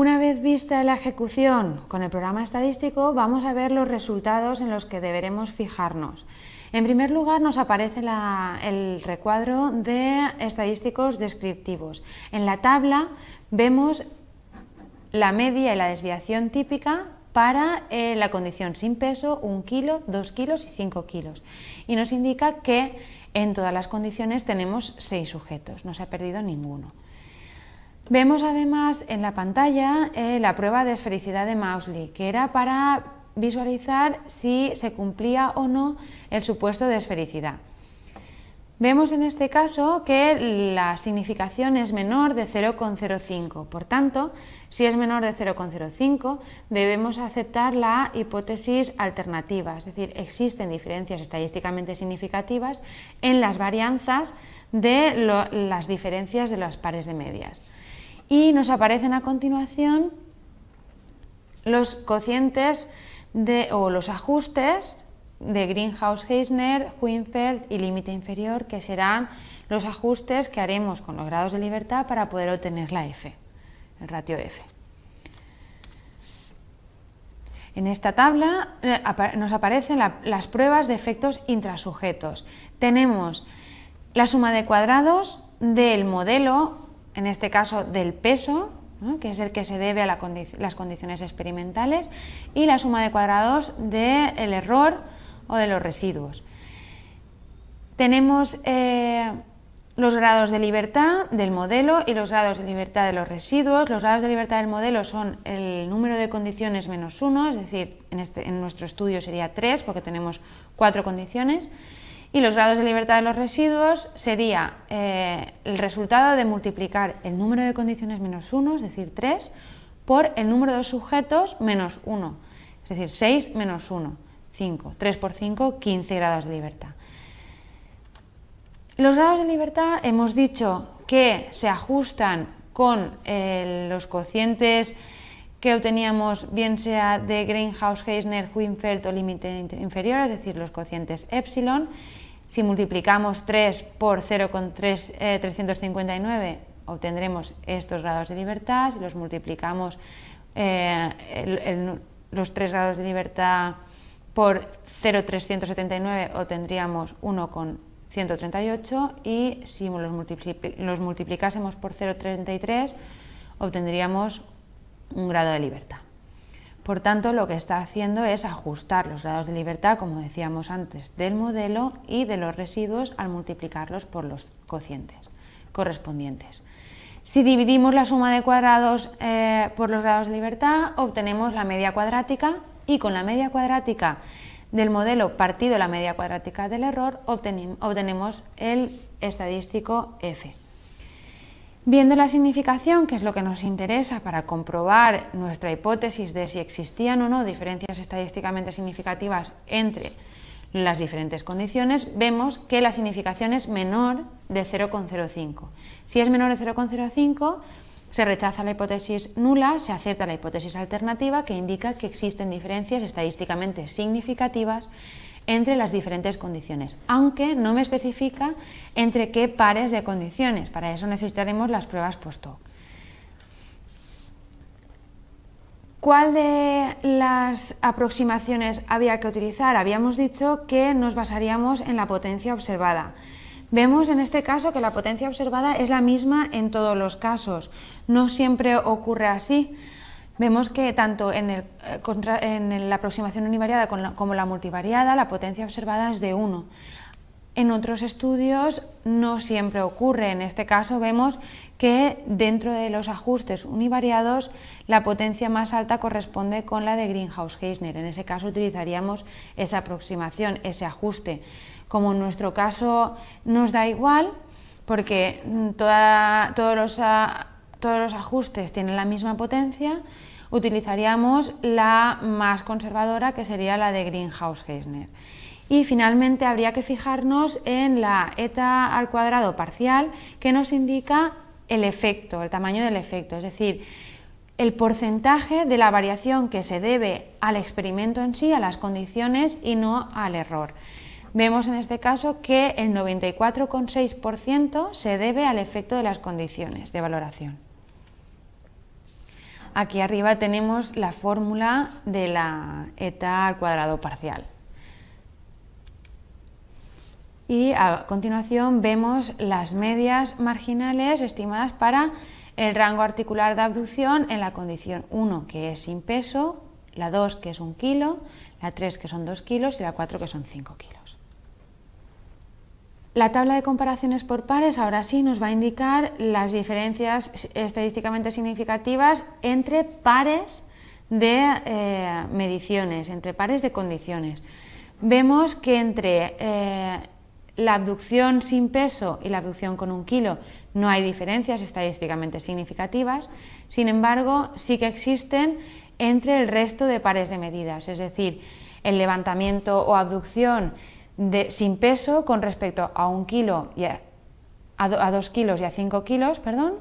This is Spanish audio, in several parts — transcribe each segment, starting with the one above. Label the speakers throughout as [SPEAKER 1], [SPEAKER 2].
[SPEAKER 1] Una vez vista la ejecución con el programa estadístico, vamos a ver los resultados en los que deberemos fijarnos. En primer lugar, nos aparece el recuadro de estadísticos descriptivos. En la tabla vemos la media y la desviación típica para eh, la condición sin peso, 1 kilo, 2 kilos y 5 kilos. Y nos indica que en todas las condiciones tenemos 6 sujetos, no se ha perdido ninguno. Vemos además en la pantalla eh, la prueba de esfericidad de Mausley, que era para visualizar si se cumplía o no el supuesto de esfericidad. Vemos en este caso que la significación es menor de 0,05, por tanto, si es menor de 0,05 debemos aceptar la hipótesis alternativa, es decir, existen diferencias estadísticamente significativas en las varianzas de las diferencias de los pares de medias y nos aparecen a continuación los cocientes de, o los ajustes de Greenhouse Heisner, Winfeld y límite inferior, que serán los ajustes que haremos con los grados de libertad para poder obtener la F, el ratio F. En esta tabla eh, nos aparecen las pruebas de efectos intrasujetos. Tenemos la suma de cuadrados del modelo en este caso del peso, que es el que se debe a las condiciones experimentales, y la suma de cuadrados del error o de los residuos. Tenemos eh, los grados de libertad del modelo y los grados de libertad de los residuos. Los grados de libertad del modelo son el número de condiciones menos uno, es decir, en, este, nuestro estudio sería tres porque tenemos cuatro condiciones y los grados de libertad de los residuos sería eh, el resultado de multiplicar el número de condiciones menos 1, es decir, 3, por el número de sujetos menos 1, es decir, 6 menos 1, 5. 3 por 5, 15 grados de libertad. Los grados de libertad hemos dicho que se ajustan con eh, los cocientes que obteníamos bien sea de Greenhouse, Heisner, Huinfeld o límite inferior, es decir, los cocientes epsilon. Si multiplicamos 3 por 0,359 eh, obtendremos estos grados de libertad. Si los multiplicamos eh, los 3 grados de libertad por 0,379 obtendríamos 1,138 y si los, los multiplicásemos por 0,33 obtendríamos un grado de libertad. Por tanto, lo que está haciendo es ajustar los grados de libertad, como decíamos antes, del modelo y de los residuos al multiplicarlos por los cocientes correspondientes. Si dividimos la suma de cuadrados eh, por los grados de libertad, obtenemos la media cuadrática y con la media cuadrática del modelo partido la media cuadrática del error, obtenemos el estadístico F. Viendo la significación, que es lo que nos interesa para comprobar nuestra hipótesis de si existían o no diferencias estadísticamente significativas entre las diferentes condiciones, vemos que la significación es menor de 0,05. Si es menor de 0,05, se rechaza la hipótesis nula, se acepta la hipótesis alternativa que indica que existen diferencias estadísticamente significativas entre las diferentes condiciones, aunque no me especifica entre qué pares de condiciones. Para eso necesitaremos las pruebas post-hoc. ¿Cuál de las aproximaciones había que utilizar? Habíamos dicho que nos basaríamos en la potencia observada. Vemos en este caso que la potencia observada es la misma en todos los casos. No siempre ocurre así. Vemos que tanto en, eh, la aproximación univariada como la multivariada la potencia observada es de 1. En otros estudios no siempre ocurre, en este caso vemos que dentro de los ajustes univariados la potencia más alta corresponde con la de Greenhouse-Heisner, en ese caso utilizaríamos esa aproximación, ese ajuste. Como en nuestro caso nos da igual, porque mm, todos, los, ah, todos los ajustes tienen la misma potencia, utilizaríamos la más conservadora que sería la de greenhouse heisner Y finalmente habría que fijarnos en la eta al cuadrado parcial que nos indica el efecto, el tamaño del efecto, es decir, el porcentaje de la variación que se debe al experimento en sí, a las condiciones y no al error. Vemos en este caso que el 94,6% se debe al efecto de las condiciones de valoración. Aquí arriba tenemos la fórmula de la eta al cuadrado parcial. Y a continuación vemos las medias marginales estimadas para el rango articular de abducción en la condición 1, que es sin peso, la 2, que es un kilo, la 3, que son 2 kilos, y la 4, que son 5 kilos. La tabla de comparaciones por pares ahora sí nos va a indicar las diferencias estadísticamente significativas entre pares de eh, mediciones, entre pares de condiciones. Vemos que entre eh, la abducción sin peso y la abducción con un kilo no hay diferencias estadísticamente significativas, sin embargo sí que existen entre el resto de pares de medidas, es decir, el levantamiento o abducción de, sin peso con respecto a un kilo y a, dos kilos y a cinco kilos, perdón,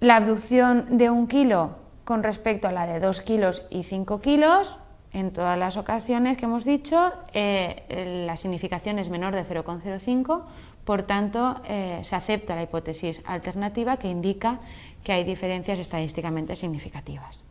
[SPEAKER 1] la abducción de un kilo con respecto a la de 2 kilos y 5 kilos, en todas las ocasiones que hemos dicho, eh, la significación es menor de 0,05, por tanto, eh, se acepta la hipótesis alternativa que indica que hay diferencias estadísticamente significativas.